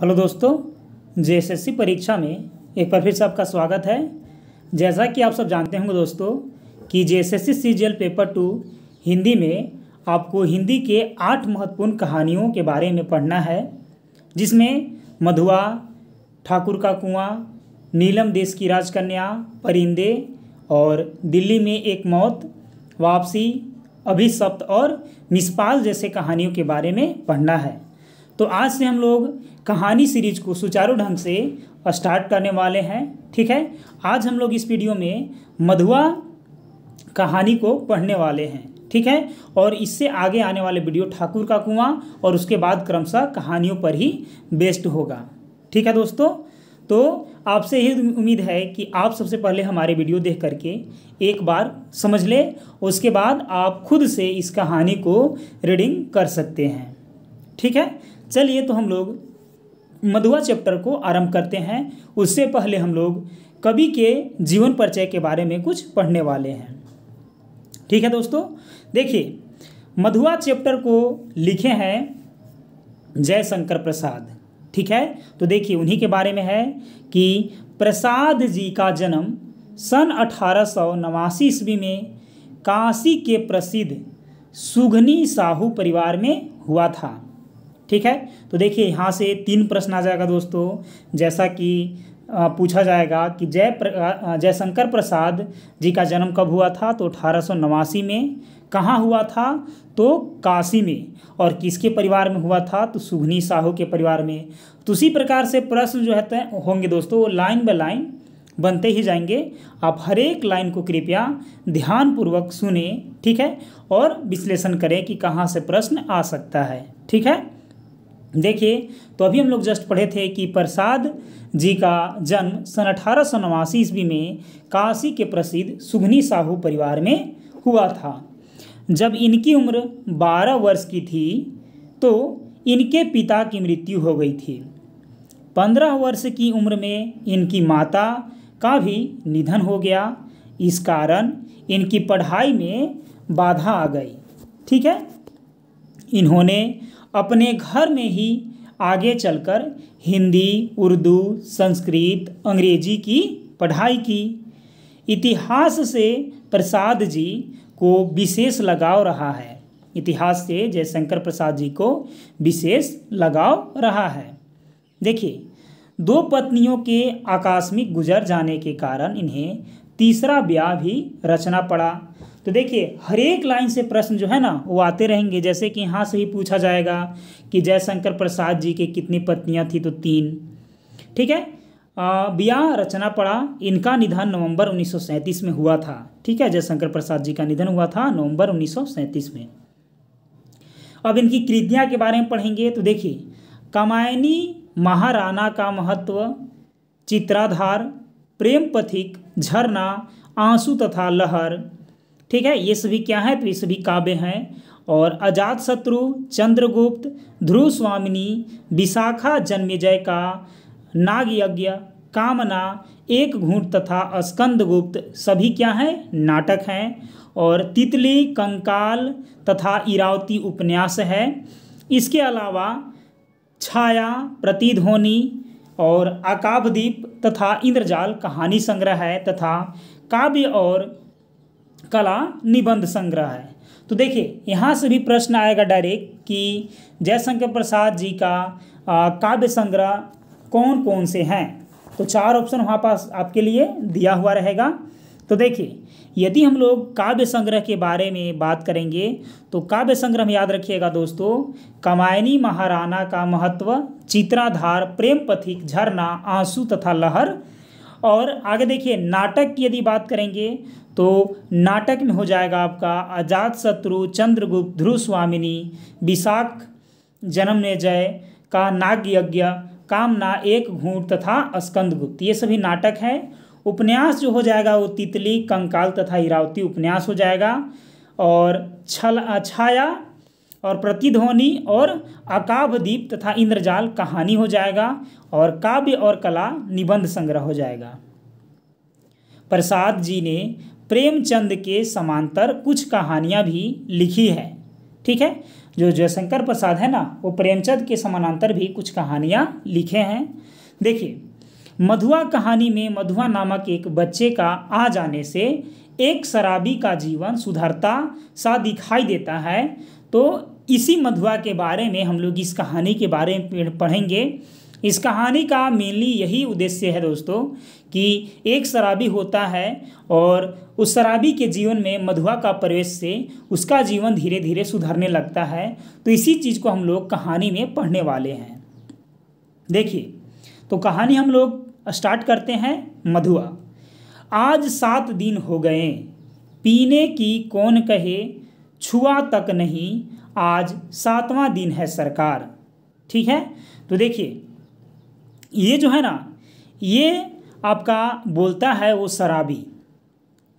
hello दोस्तों JSSC परीक्षा में एक बार फिर से आपका स्वागत है जैसा कि आप सब जानते होंगे दोस्तों कि JSSC CGL paper two Hindi में आपको हिंदी के आठ महत्वपूर्ण कहानियों के बारे में पढ़ना है जिसमें मधुआ ठाकुर का कुआं नीलम देश की राजकन्या परिंदे और दिल्ली में एक मौत वापसी अभिशप्त और निष्पाल जैसे कहानियों के बारे में पढ़ना है तो आज से हम लोग कहानी सीरीज को सुचारू ढंग से स्टार्ट करने वाले हैं ठीक है आज हम लोग इस वीडियो में मधुआ कहानी को पढ़ने वाले हैं ठीक है और इससे आगे आने वाले वीडियो ठाकुर का कुआं और उसके बाद क्रमशः कहानियों पर ही बेस्ड होगा ठीक है दोस्तों तो आपसे यही उम्मीद है कि आप सबसे पहले हमारे वीडियो देख करके एक बार समझ ले उसके बाद आप खुद से इस कहानी को रीडिंग कर सकते हैं ठीक है चलिए तो हम लोग मधुआ चैप्टर को आरंभ करते हैं उससे पहले हम लोग कवि के जीवन परिचय के बारे में कुछ पढ़ने वाले हैं ठीक है दोस्तों देखिए मधुआ चैप्टर को लिखे हैं जयशंकर प्रसाद ठीक है तो देखिए उन्हीं के बारे में है कि प्रसाद जी का जन्म सन अठारह सौ नवासी ईस्वी में काशी के प्रसिद्ध सुघनी साहू परिवार में हुआ था ठीक है तो देखिए यहाँ से तीन प्रश्न आ जाएगा दोस्तों जैसा कि पूछा जाएगा कि जय जयशंकर प्रसाद जी का जन्म कब हुआ था तो अठारह में कहाँ हुआ था तो काशी में और किसके परिवार में हुआ था तो सुघनी साहू के परिवार में तो उसी प्रकार से प्रश्न जो है होंगे दोस्तों वो लाइन बाय लाइन बनते ही जाएंगे आप हर एक लाइन को कृपया ध्यानपूर्वक सुने ठीक है और विश्लेषण करें कि कहाँ से प्रश्न आ सकता है ठीक है देखिए तो अभी हम लोग जस्ट पढ़े थे कि प्रसाद जी का जन्म सन अठारह सौ नवासी ईस्वी में काशी के प्रसिद्ध सुघनी साहू परिवार में हुआ था जब इनकी उम्र बारह वर्ष की थी तो इनके पिता की मृत्यु हो गई थी पंद्रह वर्ष की उम्र में इनकी माता का भी निधन हो गया इस कारण इनकी पढ़ाई में बाधा आ गई ठीक है इन्होंने अपने घर में ही आगे चलकर हिंदी उर्दू संस्कृत अंग्रेजी की पढ़ाई की इतिहास से प्रसाद जी को विशेष लगाव रहा है इतिहास से जयशंकर प्रसाद जी को विशेष लगाव रहा है देखिए दो पत्नियों के आकस्मिक गुजर जाने के कारण इन्हें तीसरा ब्याह भी रचना पड़ा तो देखिए हर एक लाइन से प्रश्न जो है ना वो आते रहेंगे जैसे कि यहाँ से ही पूछा जाएगा कि जयशंकर प्रसाद जी के कितनी पत्नियाँ थी तो तीन ठीक है बिया रचना पड़ा इनका निधन नवंबर 1937 में हुआ था ठीक है जयशंकर प्रसाद जी का निधन हुआ था नवंबर 1937 में अब इनकी कृतियाँ के बारे में पढ़ेंगे तो देखिए कामायनी महाराणा का महत्व चित्राधार प्रेम पथिक झरना आंसू तथा लहर ठीक है ये सभी क्या है तो ये सभी काव्य हैं और अजात शत्रु चंद्रगुप्त ध्रुव स्वामिनी विशाखा जन्मेजय का नाग यज्ञ कामना एक घूट तथा स्कंदगुप्त सभी क्या हैं नाटक हैं और तितली कंकाल तथा इरावती उपन्यास है इसके अलावा छाया प्रतिध्वनि और आकाबदीप तथा इंद्रजाल कहानी संग्रह है तथा काव्य और कला निबंध संग्रह है तो देखिए यहाँ से भी प्रश्न आएगा डायरेक्ट कि जयशंकर प्रसाद जी का काव्य संग्रह कौन कौन से हैं तो चार ऑप्शन वहाँ पास आपके लिए दिया हुआ रहेगा तो देखिए यदि हम लोग काव्य संग्रह के बारे में बात करेंगे तो काव्य संग्रह याद रखिएगा दोस्तों कमायनी महाराणा का महत्व चित्राधार प्रेम पथिक झरना आंसू तथा लहर और आगे देखिए नाटक की यदि बात करेंगे तो नाटक में हो जाएगा आपका आजाद शत्रु चंद्रगुप्त ध्रुव स्वामिनी विशाख जन्म ने जय का नाग यज्ञ कामना एक घूट तथा स्कंदगुप्त ये सभी नाटक है उपन्यास जो हो जाएगा वो तितली कंकाल तथा इरावती उपन्यास हो जाएगा और छल छाया और प्रतिध्वनि और अकाभदीप तथा इंद्रजाल कहानी हो जाएगा और काव्य और कला निबंध संग्रह हो जाएगा प्रसाद जी ने प्रेमचंद के समांतर कुछ कहानियाँ भी लिखी है ठीक है जो जयशंकर प्रसाद है ना वो प्रेमचंद के समानांतर भी कुछ कहानियाँ लिखे हैं देखिए मधुआ कहानी में मधुआ नामक एक बच्चे का आ जाने से एक शराबी का जीवन सुधरता सा दिखाई देता है तो इसी मधुआ के बारे में हम लोग इस कहानी के बारे में पढ़ेंगे इस कहानी का मेनली यही उद्देश्य है दोस्तों कि एक शराबी होता है और उस शराबी के जीवन में मधुआ का प्रवेश से उसका जीवन धीरे धीरे सुधरने लगता है तो इसी चीज़ को हम लोग कहानी में पढ़ने वाले हैं देखिए तो कहानी हम लोग स्टार्ट करते हैं मधुआ आज सात दिन हो गए पीने की कौन कहे छुआ तक नहीं आज सातवां दिन है सरकार ठीक है तो देखिए ये जो है ना ये आपका बोलता है वो शराबी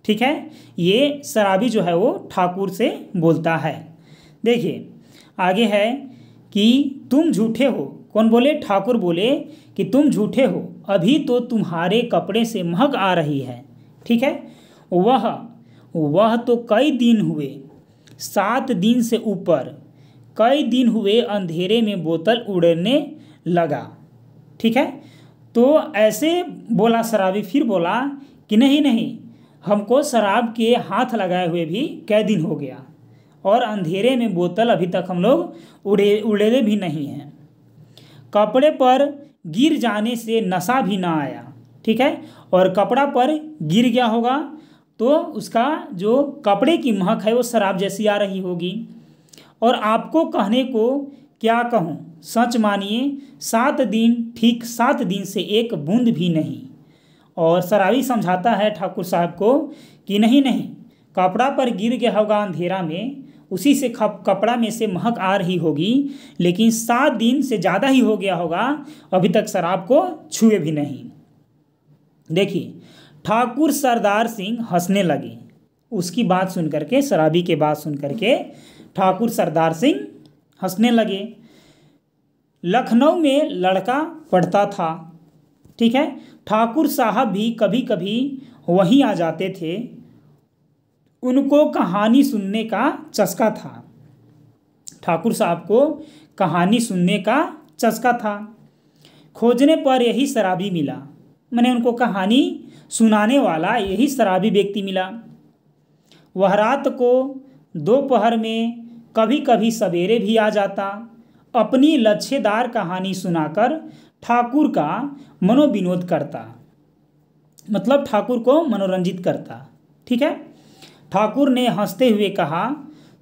ठीक है ये शराबी जो है वो ठाकुर से बोलता है देखिए आगे है कि तुम झूठे हो कौन बोले ठाकुर बोले कि तुम झूठे हो अभी तो तुम्हारे कपड़े से महक आ रही है ठीक है वह वह तो कई दिन हुए सात दिन से ऊपर कई दिन हुए अंधेरे में बोतल उड़ने लगा ठीक है तो ऐसे बोला शराबी फिर बोला कि नहीं नहीं हमको शराब के हाथ लगाए हुए भी कई दिन हो गया और अंधेरे में बोतल अभी तक हम लोग उड़े उड़ेले भी नहीं हैं कपड़े पर गिर जाने से नशा भी ना आया ठीक है और कपड़ा पर गिर गया होगा तो उसका जो कपड़े की महक है वो शराब जैसी आ रही होगी और आपको कहने को क्या कहूँ सच मानिए सात दिन ठीक सात दिन से एक बूंद भी नहीं और सरावी समझाता है ठाकुर साहब को कि नहीं नहीं कपड़ा पर गिर गया होगा अंधेरा में उसी से खप कपड़ा में से महक आ रही होगी लेकिन सात दिन से ज़्यादा ही हो गया होगा अभी तक शराब को छुए भी नहीं देखिए ठाकुर सरदार सिंह हंसने लगे उसकी बात सुन करके शराबी के बात सुन करके ठाकुर सरदार सिंह हंसने लगे लखनऊ में लड़का पढ़ता था ठीक है ठाकुर साहब भी कभी कभी वहीं आ जाते थे उनको कहानी सुनने का चस्का था ठाकुर साहब को कहानी सुनने का चस्का था खोजने पर यही शराबी मिला मैंने उनको कहानी सुनाने वाला यही शराबी व्यक्ति मिला वह रात को दोपहर में कभी कभी सवेरे भी आ जाता अपनी लच्छेदार कहानी सुनाकर ठाकुर का मनोविनोद करता मतलब ठाकुर को मनोरंजित करता ठीक है ठाकुर ने हंसते हुए कहा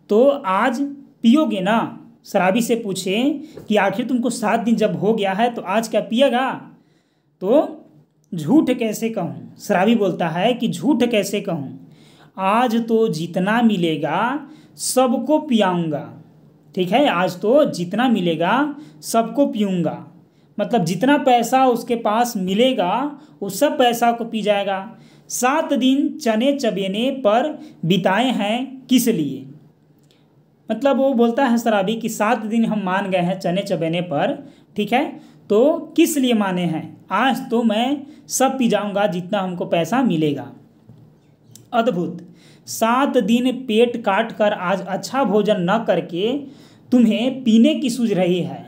तो आज पियोगे ना शराबी से पूछे कि आखिर तुमको सात दिन जब हो गया है तो आज क्या पिएगा तो झूठ कैसे कहूँ शराबी बोलता है कि झूठ कैसे कहूँ आज तो जितना मिलेगा सबको पियाऊंगा ठीक है आज तो जितना मिलेगा सबको पीऊँगा मतलब जितना पैसा उसके पास मिलेगा उस सब पैसा को पी जाएगा सात दिन चने चबेने पर बिताए हैं किस लिए मतलब वो बोलता है शराबी कि सात दिन हम मान गए हैं चने चबेने पर ठीक है तो किस लिए माने हैं आज तो मैं सब पी जाऊँगा जितना हमको पैसा मिलेगा अद्भुत सात दिन पेट काट कर आज अच्छा भोजन न करके तुम्हें पीने की सूझ रही है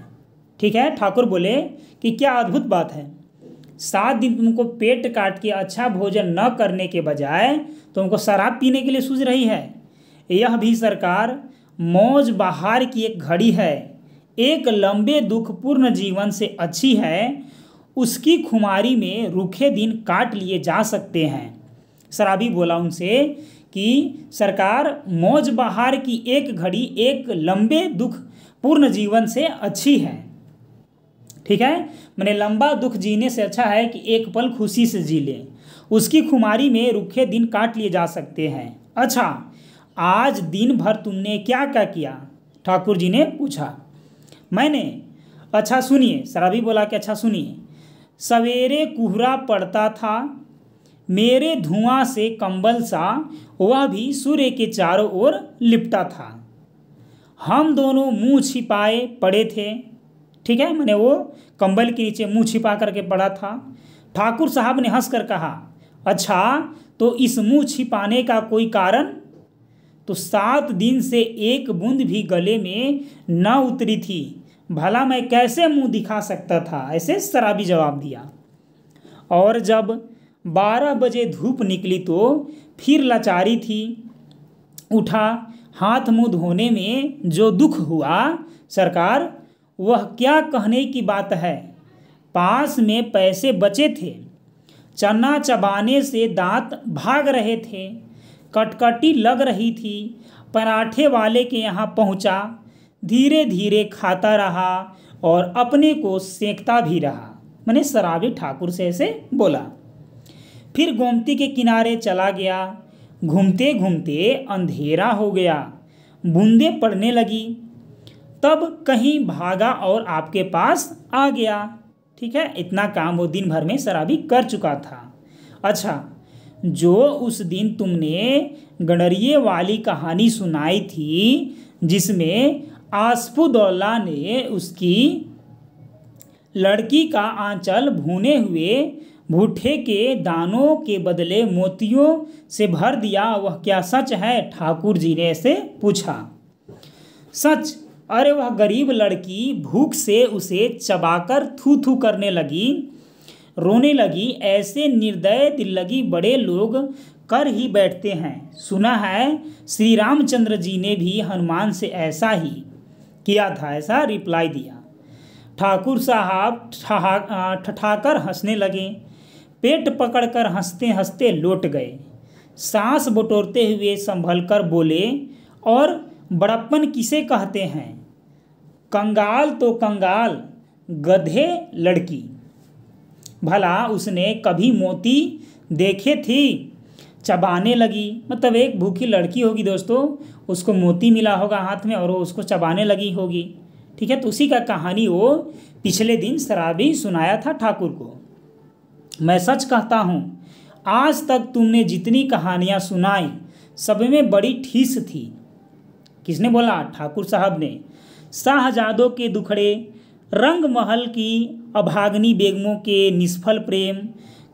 ठीक है ठाकुर बोले कि क्या अद्भुत बात है सात दिन तुमको पेट काट के अच्छा भोजन न करने के बजाय तुमको शराब पीने के लिए सूझ रही है यह भी सरकार मौज बहार की एक घड़ी है एक लंबे दुखपूर्ण जीवन से अच्छी है उसकी खुमारी में रूखे दिन काट लिए जा सकते हैं शराबी बोला उनसे कि सरकार मौज बहार की एक घड़ी एक लंबे दुख पूर्ण जीवन से अच्छी है ठीक है मैंने लंबा दुख जीने से अच्छा है कि एक पल खुशी से जी लें उसकी खुमारी में रुखे दिन काट लिए जा सकते हैं अच्छा आज दिन भर तुमने क्या क्या किया ठाकुर जी ने पूछा मैंने अच्छा सुनिए सराबी बोला कि अच्छा सुनिए सवेरे कोहरा पड़ता था मेरे धुआं से कंबल सा वह भी सूर्य के चारों ओर लिपटा था हम दोनों मुंह छिपाए पड़े थे ठीक है मैंने वो कंबल के नीचे मुंह छिपा करके पड़ा था ठाकुर साहब ने हंस कर कहा अच्छा तो इस मुंह छिपाने का कोई कारण तो सात दिन से एक बूंद भी गले में न उतरी थी भला मैं कैसे मुंह दिखा सकता था ऐसे शराबी जवाब दिया और जब बारह बजे धूप निकली तो फिर लाचारी थी उठा हाथ मुंह धोने में जो दुख हुआ सरकार वह क्या कहने की बात है पास में पैसे बचे थे चना चबाने से दांत भाग रहे थे कटकटी लग रही थी पराठे वाले के यहाँ पहुँचा धीरे धीरे खाता रहा और अपने को सेकता भी रहा मैंने शराबी ठाकुर से ऐसे बोला फिर गोमती के किनारे चला गया घूमते घूमते अंधेरा हो गया बूंदे पड़ने लगी तब कहीं भागा और आपके पास आ गया ठीक है इतना काम वो दिन भर में शराबी कर चुका था अच्छा जो उस दिन तुमने गणरिये वाली कहानी सुनाई थी जिसमें आसफुदौला ने उसकी लड़की का आंचल भूने हुए भूठे के दानों के बदले मोतियों से भर दिया वह क्या सच है ठाकुर जी ने ऐसे पूछा सच अरे वह गरीब लड़की भूख से उसे चबाकर थू थू करने लगी रोने लगी ऐसे निर्दय दिल लगी बड़े लोग कर ही बैठते हैं सुना है श्री रामचंद्र जी ने भी हनुमान से ऐसा ही किया था ऐसा रिप्लाई दिया ठाकुर साहब ठठाकर हंसने लगे पेट पकड़कर हंसते हंसते लौट गए सांस बटोरते हुए संभल कर बोले और बड़प्पन किसे कहते हैं कंगाल तो कंगाल गधे लड़की भला उसने कभी मोती देखे थी चबाने लगी मतलब एक भूखी लड़की होगी दोस्तों उसको मोती मिला होगा हाथ में और वो उसको चबाने लगी होगी ठीक है तो उसी का कहानी वो पिछले दिन शराबी सुनाया था ठाकुर को मैं सच कहता हूँ आज तक तुमने जितनी कहानियाँ सुनाई सब में बड़ी ठीस थी किसने बोला ठाकुर साहब ने शाहजादों के दुखड़े रंग महल की अभाग्नि बेगमों के निष्फल प्रेम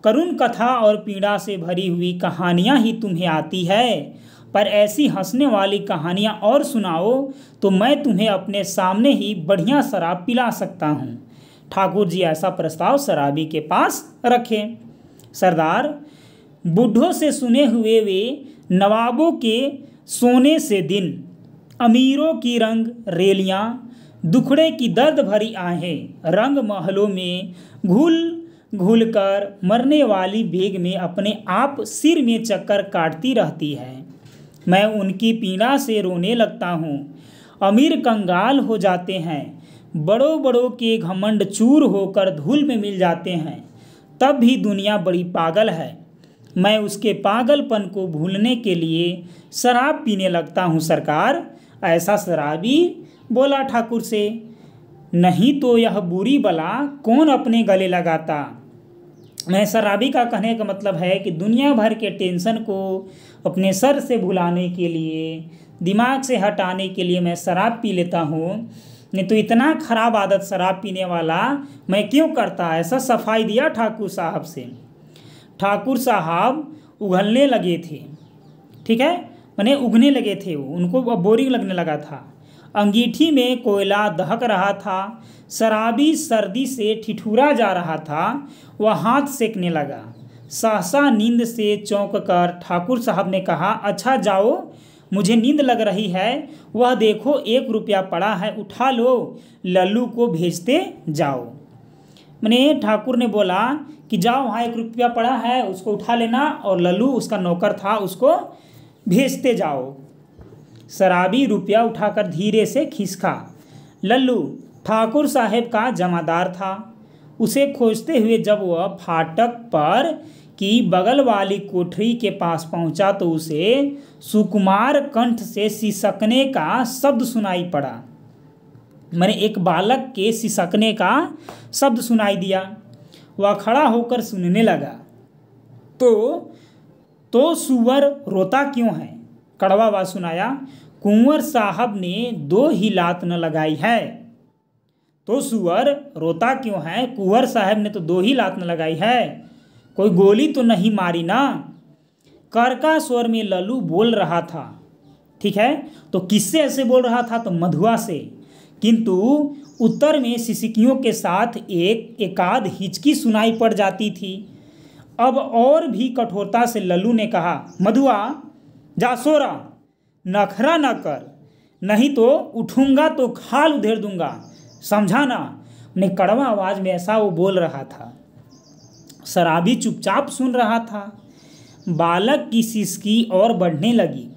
करुण कथा और पीड़ा से भरी हुई कहानियाँ ही तुम्हें आती है पर ऐसी हंसने वाली कहानियाँ और सुनाओ तो मैं तुम्हें अपने सामने ही बढ़िया शराब पिला सकता हूँ ठाकुर जी ऐसा प्रस्ताव शराबी के पास रखे सरदार बुढ़ों से सुने हुए वे नवाबों के सोने से दिन अमीरों की रंग रेलियां दुखड़े की दर्द भरी आहें रंग महलों में घुल घुल कर मरने वाली बेग में अपने आप सिर में चक्कर काटती रहती है मैं उनकी पीड़ा से रोने लगता हूँ अमीर कंगाल हो जाते हैं बड़ों बड़ों के घमंड चूर होकर धूल में मिल जाते हैं तब भी दुनिया बड़ी पागल है मैं उसके पागलपन को भूलने के लिए शराब पीने लगता हूँ सरकार ऐसा शराबी बोला ठाकुर से नहीं तो यह बुरी बला कौन अपने गले लगाता मैं शराबी का कहने का मतलब है कि दुनिया भर के टेंशन को अपने सर से भुलाने के लिए दिमाग से हटाने के लिए मैं शराब पी लेता हूँ नहीं तो इतना खराब आदत शराब पीने वाला मैं क्यों करता ऐसा सफाई दिया ठाकुर साहब से ठाकुर साहब उघलने लगे थे ठीक है मैंने उगने लगे थे वो उनको बोरिंग लगने लगा था अंगीठी में कोयला दहक रहा था शराबी सर्दी से ठिठुरा जा रहा था वह हाथ सेकने लगा सहसा नींद से चौंक कर ठाकुर साहब ने कहा अच्छा जाओ मुझे नींद लग रही है वह देखो एक रुपया पड़ा है उठा लो लल्लू को भेजते जाओ मैंने ठाकुर ने बोला कि जाओ वहाँ एक रुपया पड़ा है उसको उठा लेना और लल्लू उसका नौकर था उसको भेजते जाओ शराबी रुपया उठाकर धीरे से खिसका लल्लू ठाकुर साहेब का जमादार था उसे खोजते हुए जब वह फाटक पर कि बगल वाली कोठरी के पास पहुंचा तो उसे सुकुमार कंठ से सिसकने का शब्द सुनाई पड़ा मैंने एक बालक के सिसकने का शब्द सुनाई दिया वह खड़ा होकर सुनने लगा तो तो सुअर रोता क्यों है कड़वा वा सुनाया कुंवर साहब ने दो ही लात न लगाई है तो सुअर रोता क्यों है कुंवर साहब ने तो दो ही लात न लगाई है कोई गोली तो नहीं मारी ना करका स्वर में लल्लू बोल रहा था ठीक है तो किससे ऐसे बोल रहा था तो मधुआ से किंतु उत्तर में सिसिकियों के साथ एक एकाध हिचकी सुनाई पड़ जाती थी अब और भी कठोरता से लल्लू ने कहा मधुआ जा सोरा नखरा न कर नहीं तो उठूंगा तो खाल उधेर दूंगा समझाना ने कड़वा आवाज़ में ऐसा वो बोल रहा था शराबी चुपचाप सुन रहा था बालक की सिसकी और बढ़ने लगी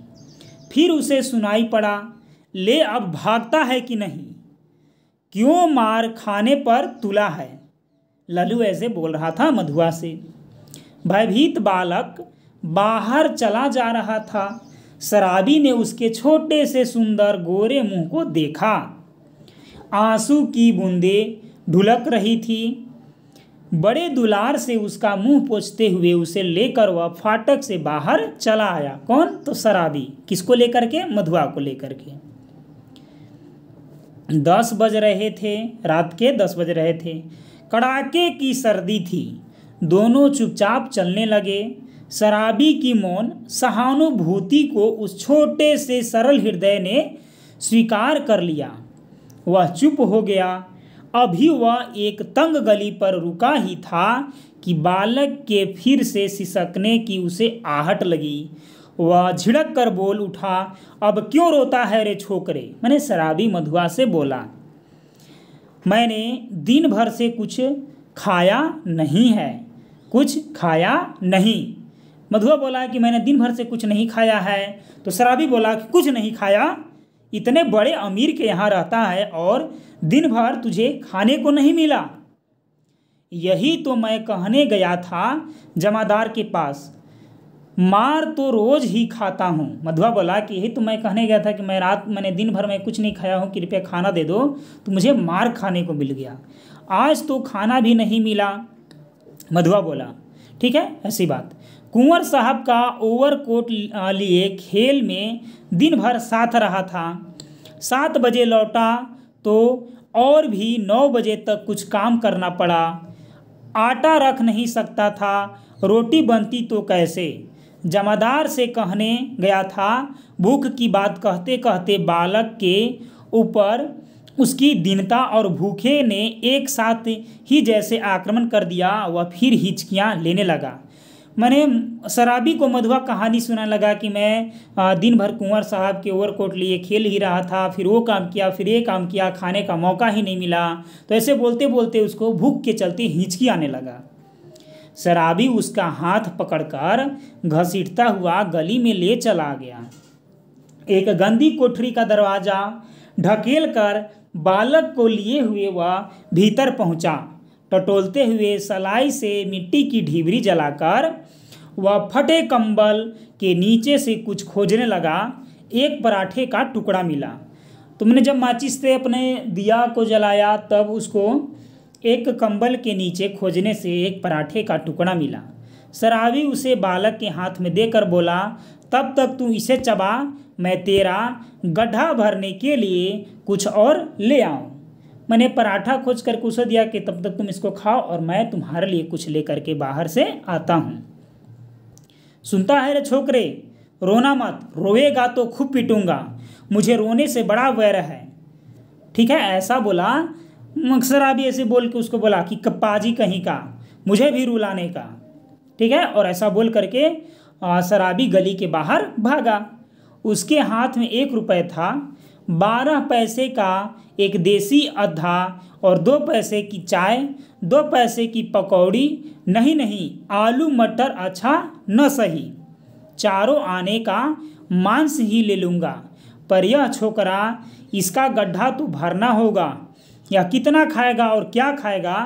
फिर उसे सुनाई पड़ा ले अब भागता है कि नहीं क्यों मार खाने पर तुला है लल्लू ऐसे बोल रहा था मधुआ से भयभीत बालक बाहर चला जा रहा था शराबी ने उसके छोटे से सुंदर गोरे मुंह को देखा आंसू की बूंदें ढुलक रही थी बड़े दुलार से उसका मुंह पोछते हुए उसे लेकर वह फाटक से बाहर चला आया कौन तो शराबी किसको लेकर के मधुआ को लेकर के दस बज रहे थे रात के दस बज रहे थे कड़ाके की सर्दी थी दोनों चुपचाप चलने लगे शराबी की मौन सहानुभूति को उस छोटे से सरल हृदय ने स्वीकार कर लिया वह चुप हो गया अभी वह एक तंग गली पर रुका ही था कि बालक के फिर से सिसकने की उसे आहट लगी वह झिड़क कर बोल उठा अब क्यों रोता है रे छोकरे मैंने शराबी मधुआ से बोला मैंने दिन भर से कुछ खाया नहीं है कुछ खाया नहीं मधुआ बोला कि मैंने दिन भर से कुछ नहीं खाया है तो शराबी बोला कि कुछ नहीं खाया इतने बड़े अमीर के यहाँ रहता है और दिन भर तुझे खाने को नहीं मिला यही तो मैं कहने गया था जमादार के पास मार तो रोज ही खाता हूँ मधुआ बोला कि यही तो मैं कहने गया था कि मैं रात मैंने दिन भर में कुछ नहीं खाया हूँ कृपया खाना दे दो तो मुझे मार खाने को मिल गया आज तो खाना भी नहीं मिला मधुआ बोला ठीक है ऐसी बात कुंवर साहब का ओवरकोट लिए खेल में दिन भर साथ रहा था सात बजे लौटा तो और भी नौ बजे तक कुछ काम करना पड़ा आटा रख नहीं सकता था रोटी बनती तो कैसे जमादार से कहने गया था भूख की बात कहते कहते बालक के ऊपर उसकी दीनता और भूखे ने एक साथ ही जैसे आक्रमण कर दिया वह फिर हिचकियाँ लेने लगा मैंने शराबी को मधुआ कहानी सुना लगा कि मैं दिन भर कुंवर साहब के ओवरकोट लिए खेल ही रहा था फिर वो काम किया फिर ये काम किया खाने का मौका ही नहीं मिला तो ऐसे बोलते बोलते उसको भूख के चलते हिंचकी आने लगा शराबी उसका हाथ पकड़कर घसीटता हुआ गली में ले चला गया एक गंदी कोठरी का दरवाज़ा ढकेल कर बालक को लिए हुए वह भीतर पहुंचा टटोलते हुए सलाई से मिट्टी की ढीबरी जलाकर वह फटे कंबल के नीचे से कुछ खोजने लगा एक पराठे का टुकड़ा मिला तुमने जब माचिस से अपने दिया को जलाया तब उसको एक कंबल के नीचे खोजने से एक पराठे का टुकड़ा मिला सरावी उसे बालक के हाथ में देकर बोला तब तक तू इसे चबा मैं तेरा गड्ढा भरने के लिए कुछ और ले आऊँ मैंने पराठा खोज कर कुछ दिया कि तब तक तुम इसको खाओ और मैं तुम्हारे लिए कुछ लेकर के बाहर से आता हूँ सुनता है रे छोकरे रोना मत रोएगा तो खूब पिटूंगा मुझे रोने से बड़ा वैर है ठीक है ऐसा बोला मक्सरा भी ऐसे बोल के उसको बोला कि कप्पाजी कहीं का मुझे भी रुलाने का ठीक है और ऐसा बोल करके शराबी गली के बाहर भागा उसके हाथ में एक रुपये था बारह पैसे का एक देसी अद्धा और दो पैसे की चाय दो पैसे की पकौड़ी नहीं नहीं आलू मटर अच्छा न सही चारों आने का मांस ही ले लूँगा पर यह छोकरा इसका गड्ढा तो भरना होगा यह कितना खाएगा और क्या खाएगा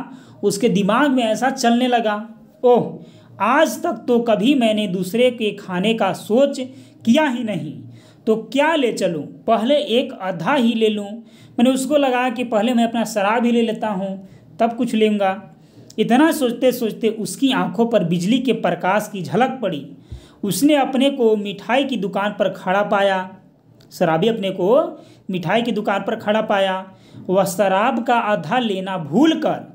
उसके दिमाग में ऐसा चलने लगा ओह आज तक तो कभी मैंने दूसरे के खाने का सोच किया ही नहीं तो क्या ले चलूँ पहले एक आधा ही ले लूँ मैंने उसको लगा कि पहले मैं अपना शराब ही ले लेता हूँ तब कुछ लूँगा इतना सोचते सोचते उसकी आंखों पर बिजली के प्रकाश की झलक पड़ी उसने अपने को मिठाई की दुकान पर खड़ा पाया शराबी अपने को मिठाई की दुकान पर खड़ा पाया वह शराब का आधा लेना भूलकर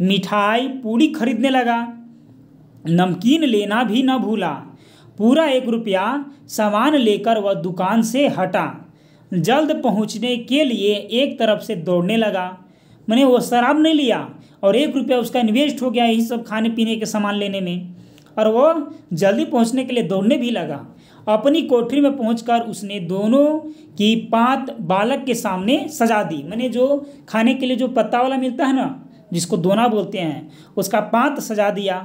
मिठाई पूड़ी खरीदने लगा नमकीन लेना भी न भूला पूरा एक रुपया सामान लेकर वह दुकान से हटा जल्द पहुंचने के लिए एक तरफ से दौड़ने लगा मैंने वो शराब नहीं लिया और एक रुपया उसका इन्वेस्ट हो गया यही सब खाने पीने के सामान लेने में और वह जल्दी पहुंचने के लिए दौड़ने भी लगा अपनी कोठरी में पहुंचकर उसने दोनों की पात बालक के सामने सजा दी मैंने जो खाने के लिए जो पत्ता वाला मिलता है ना जिसको दोना बोलते हैं उसका पात सजा दिया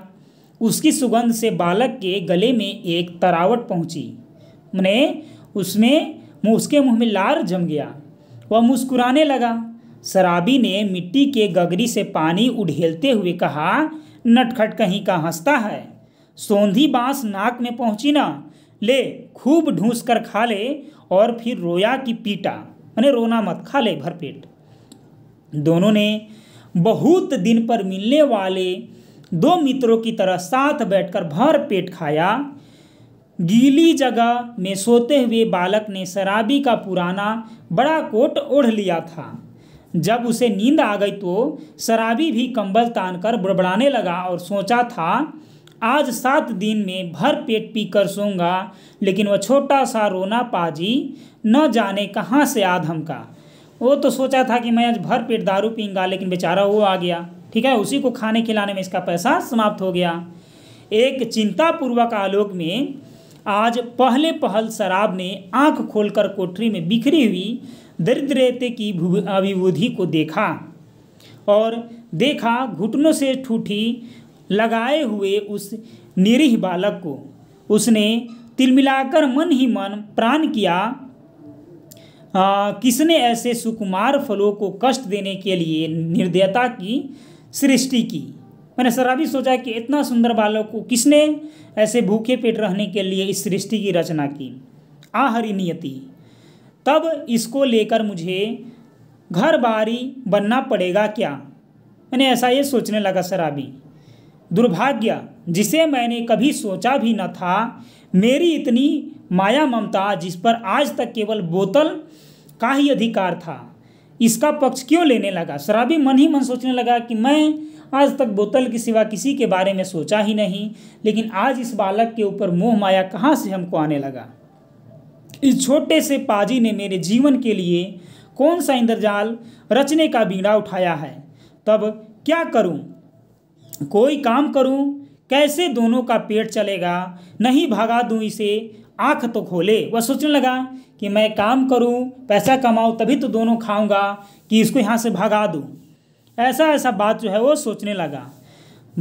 उसकी सुगंध से बालक के गले में एक तरावट पहुंची मैंने उसमें उसके मुंह में लार जम गया वह मुस्कुराने लगा शराबी ने मिट्टी के गगरी से पानी उढ़ेलते हुए कहा नटखट कहीं का हंसता है सोंधी बांस नाक में पहुंची ना ले खूब ढूंस कर खा ले और फिर रोया कि पीटा मैंने रोना मत खा ले भरपेट दोनों ने बहुत दिन पर मिलने वाले दो मित्रों की तरह साथ बैठकर भर पेट खाया गीली जगह में सोते हुए बालक ने शराबी का पुराना बड़ा कोट ओढ़ लिया था जब उसे नींद आ गई तो शराबी भी कंबल तान कर बड़बड़ाने लगा और सोचा था आज सात दिन में भर पेट पी कर सोंगा लेकिन वह छोटा सा रोना पाजी न जाने कहाँ से आधम का वो तो सोचा था कि मैं आज भर पेट दारू पीऊँगा लेकिन बेचारा वो आ गया ठीक है उसी को खाने खिलाने में इसका पैसा समाप्त हो गया एक चिंतापूर्वक आलोक में आज पहले पहल शराब ने आंख खोलकर कोठरी में बिखरी हुई दरिद्रते की अभिबुद्धि को देखा और देखा घुटनों से ठूठी लगाए हुए उस निरीह बालक को उसने तिलमिलाकर मन ही मन प्राण किया आ, किसने ऐसे सुकुमार फलों को कष्ट देने के लिए निर्दयता की सृष्टि की मैंने सराबी सोचा कि इतना सुंदर बालक को किसने ऐसे भूखे पेट रहने के लिए इस सृष्टि की रचना की आहरिनियति नियति तब इसको लेकर मुझे घर बारी बनना पड़ेगा क्या मैंने ऐसा ये सोचने लगा शराबी दुर्भाग्य जिसे मैंने कभी सोचा भी न था मेरी इतनी माया ममता जिस पर आज तक केवल बोतल का ही अधिकार था इसका पक्ष क्यों लेने लगा शराबी मन ही मन सोचने लगा कि मैं आज तक बोतल के सिवा किसी के बारे में सोचा ही नहीं लेकिन आज इस बालक के ऊपर मोह माया कहाँ से हमको आने लगा इस छोटे से पाजी ने मेरे जीवन के लिए कौन सा इंद्रजाल रचने का बीड़ा उठाया है तब क्या करूं कोई काम करूं कैसे दोनों का पेट चलेगा नहीं भगा दूं इसे आँख तो खोले वह सोचने लगा कि मैं काम करूं पैसा कमाऊं तभी तो दोनों खाऊंगा कि इसको यहाँ से भगा दूं ऐसा ऐसा बात जो है वो सोचने लगा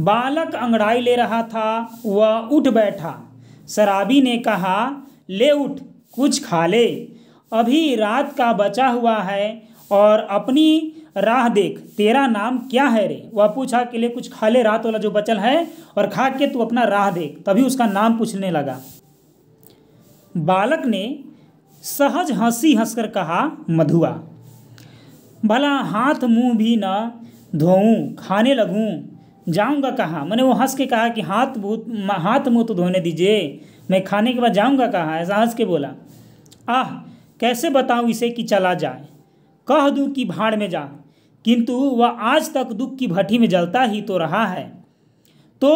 बालक अंगड़ाई ले रहा था वह उठ बैठा शराबी ने कहा ले उठ कुछ खा ले अभी रात का बचा हुआ है और अपनी राह देख तेरा नाम क्या है रे वह पूछा कि ले कुछ खा ले रात वाला जो बचल है और खा के तू अपना राह देख तभी उसका नाम पूछने लगा बालक ने सहज हंसी हंसकर कहा मधुआ भला हाथ मुंह भी ना धोऊं खाने लगूं जाऊंगा कहाँ मैंने वो हंस के कहा कि हाथ बहुत हाथ मुँह तो धोने दीजिए मैं खाने के बाद जाऊंगा कहाँ ऐसा हंस के बोला आह कैसे बताऊँ इसे कि चला जाए कह दूँ कि भाड़ में जा किंतु वह आज तक दुख की भट्टी में जलता ही तो रहा है तो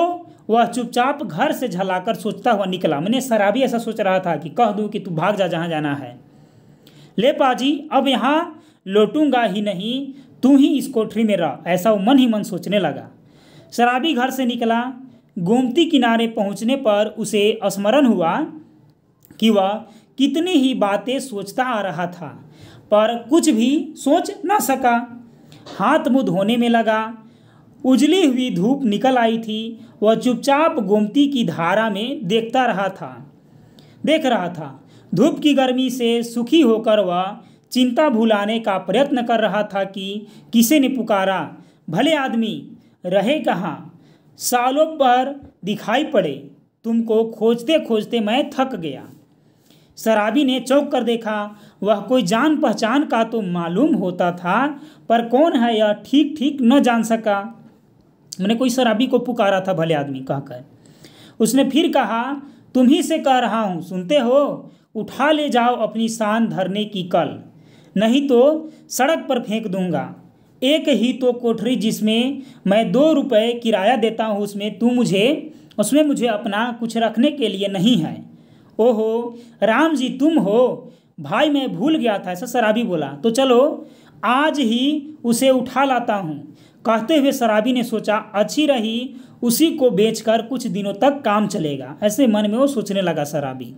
वह चुपचाप घर से झलाकर सोचता हुआ निकला मैंने शराबी ऐसा सोच रहा था कि कह दूँ कि तू भाग जा जहाँ जाना है ले पाजी अब यहाँ लौटूंगा ही नहीं तू ही इस कोठरी में रह ऐसा वो मन ही मन सोचने लगा शराबी घर से निकला गोमती किनारे पहुँचने पर उसे स्मरण हुआ कि वह कितनी ही बातें सोचता आ रहा था पर कुछ भी सोच ना सका हाथ मुँह धोने में लगा उजली हुई धूप निकल आई थी वह चुपचाप गोमती की धारा में देखता रहा था देख रहा था धूप की गर्मी से सुखी होकर वह चिंता भुलाने का प्रयत्न कर रहा था कि किसे ने पुकारा भले आदमी रहे कहाँ सालों पर दिखाई पड़े तुमको खोजते खोजते मैं थक गया शराबी ने चौंक कर देखा वह कोई जान पहचान का तो मालूम होता था पर कौन है यह ठीक ठीक न जान सका मैंने कोई शराबी को पुकारा था भले आदमी कहकर उसने फिर कहा तुम ही से कह रहा हूँ सुनते हो उठा ले जाओ अपनी शान धरने की कल नहीं तो सड़क पर फेंक दूंगा एक ही तो कोठरी जिसमें मैं दो रुपए किराया देता हूँ उसमें तू मुझे उसमें मुझे अपना कुछ रखने के लिए नहीं है ओहो राम जी तुम हो भाई मैं भूल गया था ऐसा शराबी बोला तो चलो आज ही उसे उठा लाता हूँ कहते हुए शराबी ने सोचा अच्छी रही उसी को बेचकर कुछ दिनों तक काम चलेगा ऐसे मन में वो सोचने लगा शराबी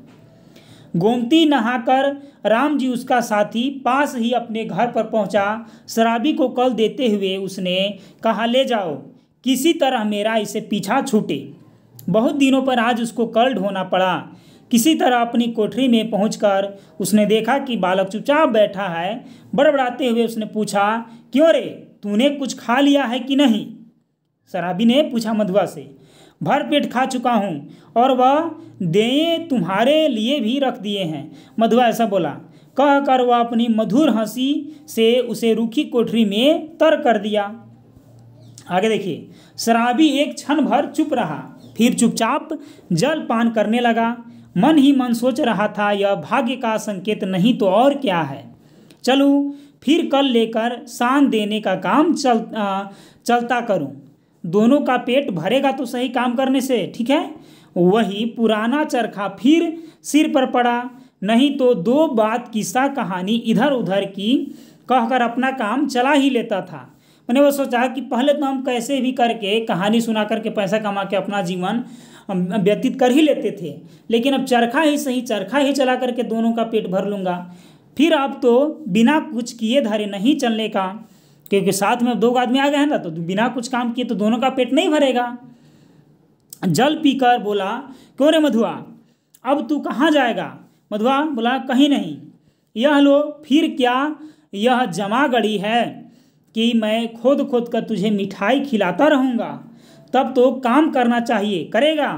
गोमती नहाकर राम जी उसका साथी पास ही अपने घर पर पहुंचा शराबी को कल देते हुए उसने कहा ले जाओ किसी तरह मेरा इसे पीछा छूटे बहुत दिनों पर आज उसको कल ढोना पड़ा किसी तरह अपनी कोठरी में पहुंचकर उसने देखा कि बालक चुपचाप बैठा है बड़बड़ाते हुए उसने पूछा क्यों रे तूने कुछ खा लिया है कि नहीं शराबी ने पूछा मधुआ से भर पेट खा चुका हूँ और वह देये तुम्हारे लिए भी रख दिए हैं मधुआ ऐसा बोला कहकर वह अपनी मधुर हंसी से उसे रूखी कोठरी में तर कर दिया आगे देखिए शराबी एक क्षण भर चुप रहा फिर चुपचाप जल पान करने लगा मन ही मन सोच रहा था यह भाग्य का संकेत नहीं तो और क्या है चलो फिर कल लेकर शान देने का काम चल आ, चलता करूं दोनों का पेट भरेगा तो सही काम करने से ठीक है वही पुराना चरखा फिर सिर पर पड़ा नहीं तो दो बात किस्सा कहानी इधर उधर की कहकर अपना काम चला ही लेता था मैंने वो सोचा कि पहले तो हम कैसे भी करके कहानी सुना करके पैसा कमा के अपना जीवन व्यतीत कर ही लेते थे लेकिन अब चरखा ही सही चरखा ही चला करके दोनों का पेट भर लूँगा फिर आप तो बिना कुछ किए धरे नहीं चलने का क्योंकि साथ में दो आदमी आ गए हैं ना तो बिना कुछ काम किए तो दोनों का पेट नहीं भरेगा जल पीकर बोला क्यों रे मधुआ अब तू कहाँ जाएगा मधुआ बोला कहीं नहीं यह लो फिर क्या यह जमा गड़ी है कि मैं खोद खोद कर तुझे मिठाई खिलाता रहूँगा तब तो काम करना चाहिए करेगा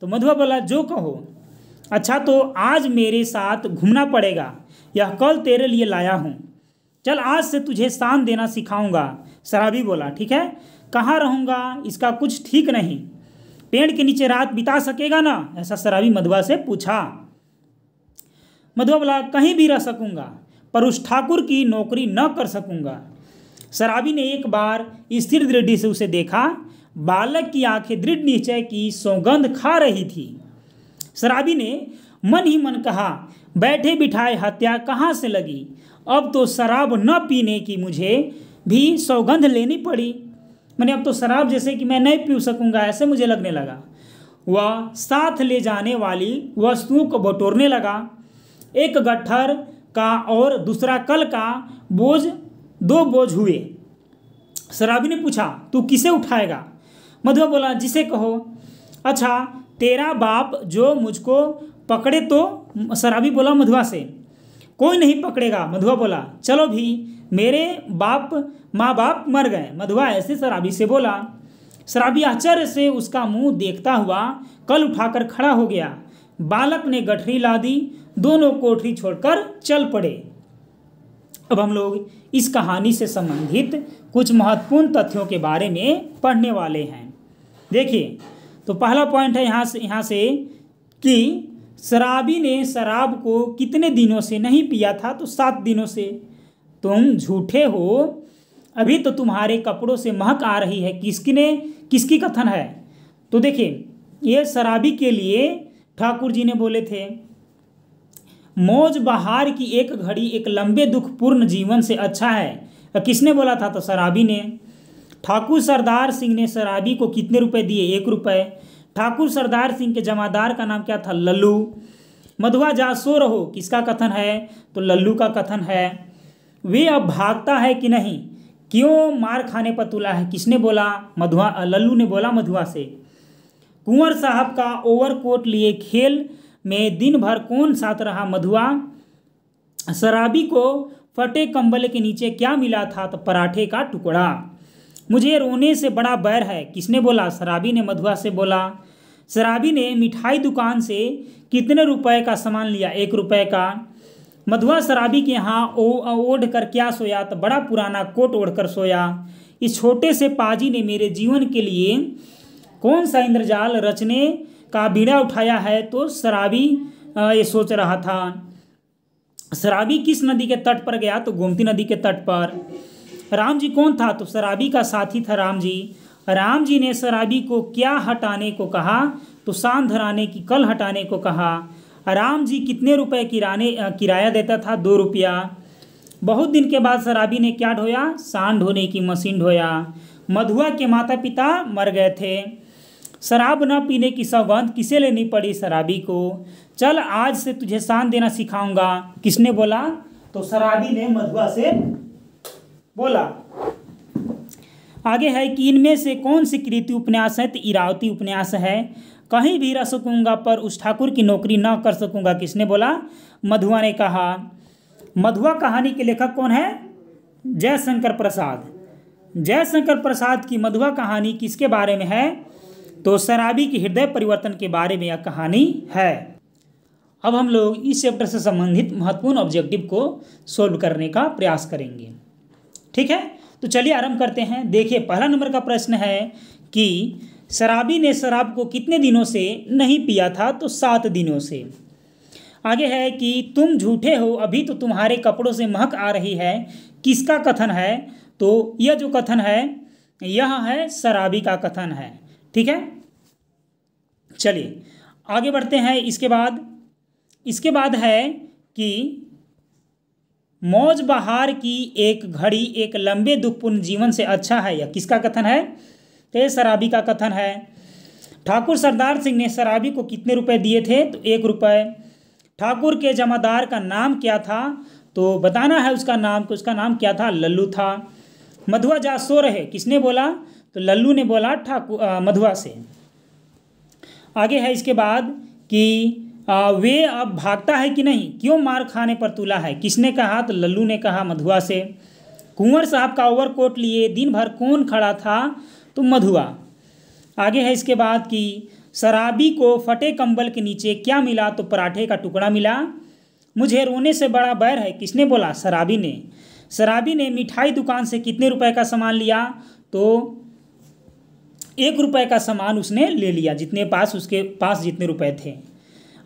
तो मधुआ बोला जो कहो अच्छा तो आज मेरे साथ घूमना पड़ेगा यह कल तेरे लिए लाया हूँ चल आज से तुझे शान देना सिखाऊंगा शराबी बोला ठीक है कहाँ रहूँगा इसका कुछ ठीक नहीं पेड़ के नीचे रात बिता सकेगा ना ऐसा शराबी मधुआ से पूछा मधुआ बोला कहीं भी रह सकूँगा पर उस ठाकुर की नौकरी न कर सकूँगा शराबी ने एक बार स्थिर दृढ़ी से उसे देखा बालक की आंखें दृढ़ निश्चय की सौगंध खा रही थी शराबी ने मन ही मन कहा बैठे बिठाए हत्या कहाँ से लगी अब तो शराब न पीने की मुझे भी सौगंध लेनी पड़ी मैंने अब तो शराब जैसे कि मैं नहीं पी सकूंगा ऐसे मुझे लगने लगा वह साथ ले जाने वाली वस्तुओं को बटोरने लगा एक गट्ठर का और दूसरा कल का बोझ दो बोझ हुए शराबी ने पूछा तू किसे उठाएगा मधुबा बोला जिसे कहो अच्छा तेरा बाप जो मुझको पकड़े तो शराबी बोला मधुआ से कोई नहीं पकड़ेगा मधुआ बोला चलो भी मेरे बाप माँ बाप मर गए मधुआ ऐसे शराबी से बोला शराबी आश्चर्य से उसका मुंह देखता हुआ कल उठाकर खड़ा हो गया बालक ने गठरी ला दी दोनों कोठरी छोड़कर चल पड़े अब हम लोग इस कहानी से संबंधित कुछ महत्वपूर्ण तथ्यों के बारे में पढ़ने वाले हैं देखिए तो पहला पॉइंट है यहाँ से यहाँ से कि शराबी ने शराब को कितने दिनों से नहीं पिया था तो सात दिनों से तुम झूठे हो अभी तो तुम्हारे कपड़ों से महक आ रही है किसने किसकी कथन है तो देखिए ये शराबी के लिए ठाकुर जी ने बोले थे मौज बहार की एक घड़ी एक लंबे दुखपूर्ण जीवन से अच्छा है किसने बोला था तो शराबी ने ठाकुर सरदार सिंह ने शराबी को कितने रुपए दिए एक रुपए ठाकुर सरदार सिंह के जमादार का नाम क्या था लल्लू मधुआ जा सो रहो किसका कथन है तो लल्लू का कथन है वे अब भागता है कि नहीं क्यों मार खाने पर तुला है किसने बोला मधुआ लल्लू ने बोला मधुआ से कुंवर साहब का ओवरकोट लिए खेल में दिन भर कौन साथ रहा मधुआ शराबी को फटे कंबल के नीचे क्या मिला था तो पराठे का टुकड़ा मुझे रोने से बड़ा बैर है किसने बोला शराबी ने मधुआ से बोला शराबी ने मिठाई दुकान से कितने रुपए का सामान लिया एक रुपए का मधुआ शराबी के यहाँ ओढ़ कर क्या सोया तो बड़ा पुराना कोट ओढ़ कर सोया इस छोटे से पाजी ने मेरे जीवन के लिए कौन सा इंद्रजाल रचने का बीड़ा उठाया है तो शराबी ये सोच रहा था शराबी किस नदी के तट पर गया तो गोमती नदी के तट पर राम जी कौन था तो शराबी का साथी था राम जी राम जी ने शराबी को क्या हटाने को कहा तो शान धराने की कल हटाने को कहा राम जी कितने रुपए किराने किराया देता था दो रुपया बहुत दिन के बाद शराबी ने क्या ढोया सान ढोने की मशीन ढोया मधुआ के माता पिता मर गए थे शराब न पीने की सौगंध किसे लेनी पड़ी शराबी को चल आज से तुझे शान देना सिखाऊंगा किसने बोला तो शराबी ने मधुआ से बोला आगे है कि इनमें से कौन सी कृति उपन्यास है तो इरावती उपन्यास है कहीं भी रह सकूंगा पर उस ठाकुर की नौकरी ना कर सकूंगा किसने बोला मधुआ ने कहा मधुआ कहानी के लेखक कौन है जयशंकर प्रसाद जयशंकर प्रसाद की मधुआ कहानी किसके बारे में है तो शराबी के हृदय परिवर्तन के बारे में यह कहानी है अब हम लोग इस चैप्टर से संबंधित महत्वपूर्ण ऑब्जेक्टिव को सोल्व करने का प्रयास करेंगे ठीक है तो चलिए आरंभ करते हैं देखिए पहला नंबर का प्रश्न है कि शराबी ने शराब को कितने दिनों से नहीं पिया था तो सात दिनों से आगे है कि तुम झूठे हो अभी तो तुम्हारे कपड़ों से महक आ रही है किसका कथन है तो यह जो कथन है यह है शराबी का कथन है ठीक है चलिए आगे बढ़ते हैं इसके बाद इसके बाद है कि मौज बहार की एक घड़ी एक लंबे दुखपूर्ण जीवन से अच्छा है या किसका कथन है तो शराबी का कथन है ठाकुर सरदार सिंह ने शराबी को कितने रुपए दिए थे तो एक रुपये ठाकुर के जमादार का नाम क्या था तो बताना है उसका नाम तो उसका नाम क्या था लल्लू था मधुआ जा सो रहे किसने बोला तो लल्लू ने बोला ठाकुर मधुआ से आगे है इसके बाद कि वे अब भागता है कि नहीं क्यों मार खाने पर तुला है किसने कहा तो लल्लू ने कहा मधुआ से कुंवर साहब का ओवरकोट लिए दिन भर कौन खड़ा था तो मधुआ आगे है इसके बाद कि शराबी को फटे कंबल के नीचे क्या मिला तो पराठे का टुकड़ा मिला मुझे रोने से बड़ा बैर है किसने बोला शराबी ने शराबी ने मिठाई दुकान से कितने रुपए का सामान लिया तो एक रुपए का सामान उसने ले लिया जितने पास उसके पास जितने रुपए थे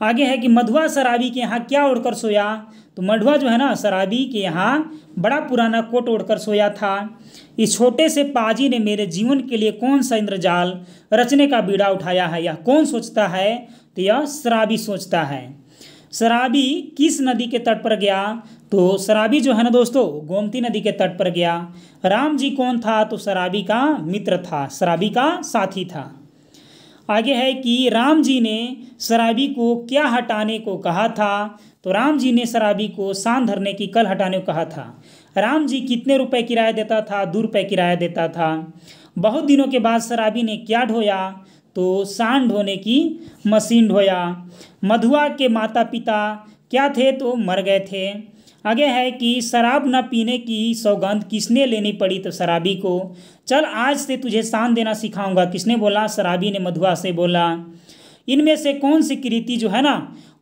आगे है कि मधुआ शराबी के यहाँ क्या ओढ़कर सोया तो मधुआ जो है ना शराबी के यहाँ बड़ा पुराना कोट ओढ़कर सोया था इस छोटे से पाजी ने मेरे जीवन के लिए कौन सा इंद्रजाल रचने का बीड़ा उठाया है यह कौन सोचता है तो यह शराबी सोचता है शराबी किस नदी के तट पर गया तो शराबी जो है ना दोस्तों गोमती नदी के तट पर गया राम जी कौन था तो शराबी का मित्र था शराबी का साथी था आगे है कि राम जी ने शराबी को क्या हटाने को कहा था तो राम जी ने शराबी को शान धरने की कल हटाने को कहा था राम जी कितने रुपए किराया देता था दो रुपये किराया देता था बहुत दिनों के बाद शराबी ने क्या ढोया तो शान ढोने की मशीन ढोया मधुआ के माता पिता क्या थे तो मर गए थे आगे है कि शराब न पीने की सौगंध किसने लेनी पड़ी तो शराबी को चल आज से तुझे शान देना सिखाऊंगा किसने बोला शराबी ने मधुआ से बोला इनमें से कौन सी कृति जो है ना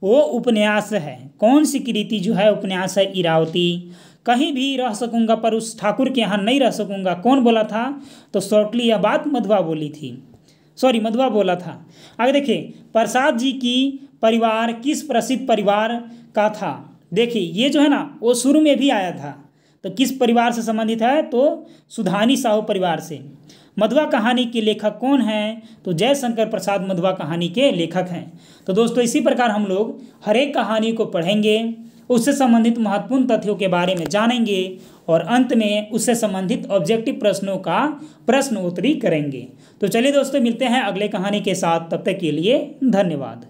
वो उपन्यास है कौन सी कृति जो है उपन्यास है इरावती कहीं भी रह सकूंगा पर उस ठाकुर के यहाँ नहीं रह सकूंगा कौन बोला था तो शॉर्टली यह बात मधुआ बोली थी सॉरी मधुआ बोला था आगे देखिए प्रसाद जी की परिवार किस प्रसिद्ध परिवार का था देखिए ये जो है ना वो शुरू में भी आया था तो किस परिवार से संबंधित है तो सुधानी साहू परिवार से मधुआ कहानी के लेखक कौन हैं तो जयशंकर प्रसाद मधुआ कहानी के लेखक हैं तो दोस्तों इसी प्रकार हम लोग हर एक कहानी को पढ़ेंगे उससे संबंधित महत्वपूर्ण तथ्यों के बारे में जानेंगे और अंत में उससे संबंधित ऑब्जेक्टिव प्रश्नों का प्रश्न उत्तरी करेंगे तो चलिए दोस्तों मिलते हैं अगले कहानी के साथ तब तक के लिए धन्यवाद